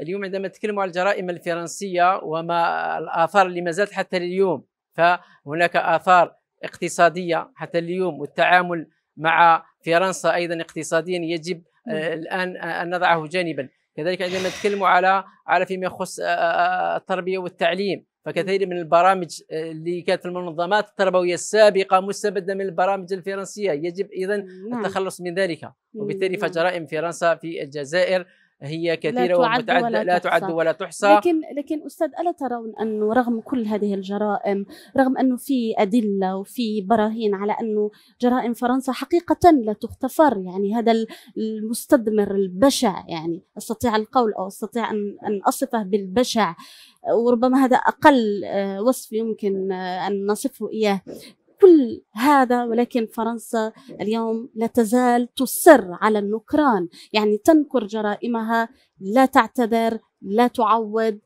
اليوم عندما نتكلم على الجرائم الفرنسيه وما الاثار اللي ما زالت حتى اليوم فهناك اثار اقتصاديه حتى اليوم والتعامل مع فرنسا ايضا اقتصاديا يجب آه، نعم. الان آه، ان نضعه جانبا كذلك عندما نتكلم على على فيما يخص آه، التربيه والتعليم فكثير من البرامج اللي كانت المنظمات التربويه السابقه مستبده من البرامج الفرنسيه يجب اذا نعم. التخلص من ذلك وبالتالي نعم. فجرائم فرنسا في الجزائر هي كثيرة لا تعد ومتعدة ولا لا تعد ولا تحصى لكن لكن استاذ الا ترون انه رغم كل هذه الجرائم رغم انه في ادله وفي براهين على انه جرائم فرنسا حقيقه لا تغتفر يعني هذا المستثمر البشع يعني استطيع القول او استطيع ان ان اصفه بالبشع وربما هذا اقل آه، وصف يمكن آه، ان نصفه اياه كل هذا ولكن فرنسا اليوم لا تزال تصر على النكران يعني تنكر جرائمها لا تعتذر لا تعوض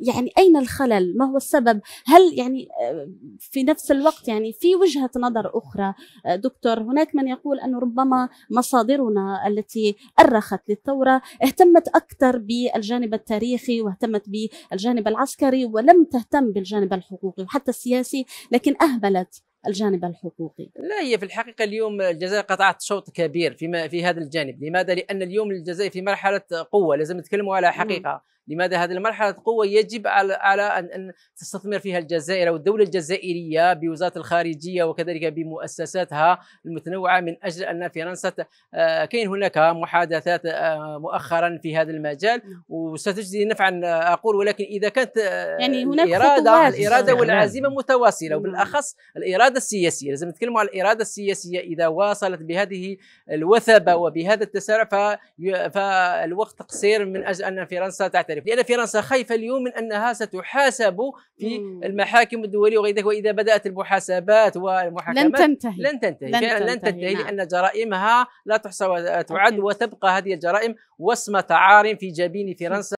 يعني اين الخلل ما هو السبب هل يعني آه، في نفس الوقت يعني في وجهه نظر اخرى آه، دكتور هناك من يقول ان ربما مصادرنا التي ارخت للثوره اهتمت اكثر بالجانب التاريخي واهتمت بالجانب العسكري ولم تهتم بالجانب الحقوقي وحتى السياسي لكن اهملت الجانب الحقوقي لا هي في الحقيقه اليوم الجزائر قطعت شوط كبير فيما في هذا الجانب لماذا لان اليوم الجزائر في مرحله قوه لازم نتكلموا على حقيقه مم. لماذا هذه المرحلة قوة يجب على أن تستثمر فيها الجزائر والدولة الجزائرية بوزارة الخارجية وكذلك بمؤسساتها المتنوعة من أجل أن فرنسا آه، كاين هناك محادثات آه، مؤخرا في هذا المجال نعم. وستجدي نفعا أقول ولكن إذا كانت آه، يعني هناك الإرادة الإرادة نعم. والعزيمة متواصلة نعم. وبالأخص الإرادة السياسية لازم نتكلم على الإرادة السياسية إذا واصلت بهذه الوثبة وبهذا التسارع فالوقت قصير من أجل أن فرنسا تعترف التعريف لأن فرنسا خايفة اليوم من أنها ستحاسب في مم. المحاكم الدولية وغيرها وإذا بدأت المحاسبات والمحاكمات لن تنتهي لن تنتهي لن تنتهي, لن تنتهي نعم. لأن جرائمها لا تحصى وتعد وتبقى هذه الجرائم وصمة عار في جبين فرنسا